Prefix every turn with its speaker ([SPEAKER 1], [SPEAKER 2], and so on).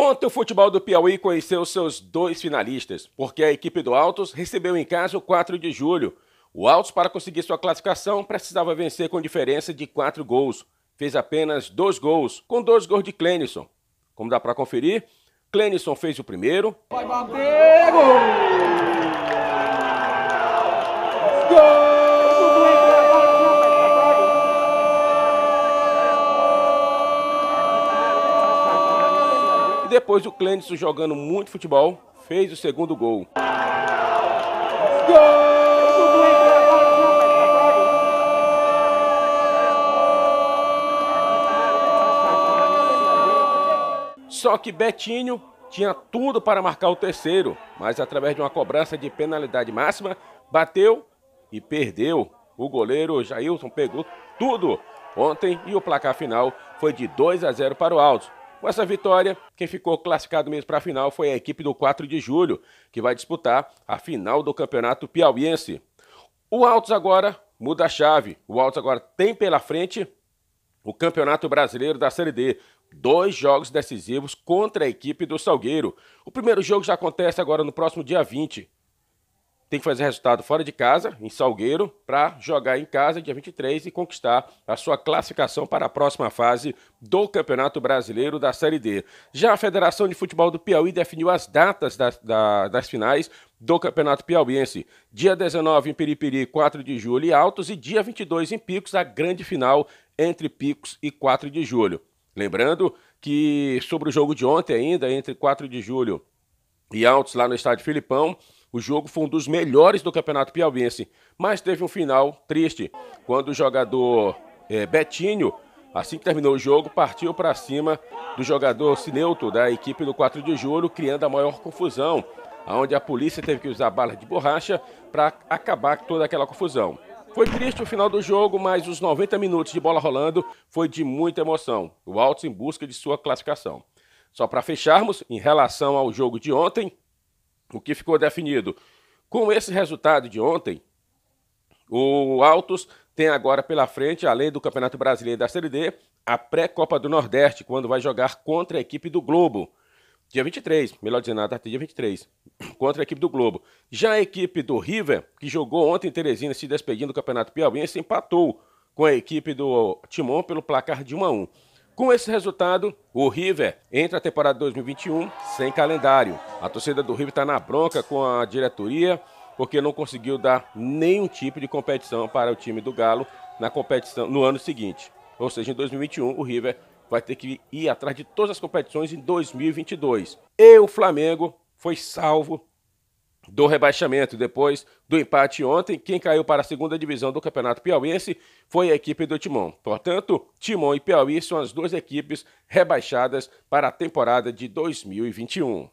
[SPEAKER 1] Ontem o futebol do Piauí conheceu seus dois finalistas, porque a equipe do Altos recebeu em casa o 4 de julho. O Altos, para conseguir sua classificação, precisava vencer com diferença de 4 gols. Fez apenas dois gols, com dois gols de Clenison. Como dá para conferir, Clenison fez o primeiro. Vai bater, gol! E depois o Clênison jogando muito futebol, fez o segundo gol. Gol! Só que Betinho tinha tudo para marcar o terceiro, mas através de uma cobrança de penalidade máxima, bateu e perdeu. O goleiro Jailson pegou tudo ontem e o placar final foi de 2 a 0 para o Altos. Com essa vitória, quem ficou classificado mesmo para a final foi a equipe do 4 de julho, que vai disputar a final do Campeonato Piauiense. O Altos agora muda a chave. O Altos agora tem pela frente o Campeonato Brasileiro da Série D. Dois jogos decisivos contra a equipe do Salgueiro. O primeiro jogo já acontece agora no próximo dia 20, tem que fazer resultado fora de casa, em Salgueiro, para jogar em casa dia 23 e conquistar a sua classificação para a próxima fase do Campeonato Brasileiro da Série D. Já a Federação de Futebol do Piauí definiu as datas das, das finais do Campeonato Piauiense. Dia 19 em Piripiri, 4 de julho e Altos, e dia 22 em Picos, a grande final entre Picos e 4 de julho. Lembrando que sobre o jogo de ontem ainda, entre 4 de julho e Altos lá no estádio Filipão, o jogo foi um dos melhores do Campeonato Piauiense, mas teve um final triste, quando o jogador é, Betinho, assim que terminou o jogo, partiu para cima do jogador Sineuto, da equipe do 4 de julho, criando a maior confusão, onde a polícia teve que usar balas de borracha para acabar com toda aquela confusão. Foi triste o final do jogo, mas os 90 minutos de bola rolando foi de muita emoção. O Altos em busca de sua classificação. Só para fecharmos, em relação ao jogo de ontem, o que ficou definido. Com esse resultado de ontem, o Autos tem agora pela frente, além do Campeonato Brasileiro da Série D, a pré-Copa do Nordeste, quando vai jogar contra a equipe do Globo. Dia 23, melhor dizendo, até dia 23, contra a equipe do Globo. Já a equipe do River, que jogou ontem em Teresina, se despedindo do Campeonato Piauí, se empatou com a equipe do Timon pelo placar de 1 a 1. Com esse resultado, o River entra a temporada 2021 sem calendário. A torcida do River está na bronca com a diretoria porque não conseguiu dar nenhum tipo de competição para o time do Galo na competição no ano seguinte. Ou seja, em 2021 o River vai ter que ir atrás de todas as competições em 2022. E o Flamengo foi salvo do rebaixamento. Depois do empate ontem, quem caiu para a segunda divisão do Campeonato Piauiense foi a equipe do Timon. Portanto, Timon e Piauí são as duas equipes rebaixadas para a temporada de 2021.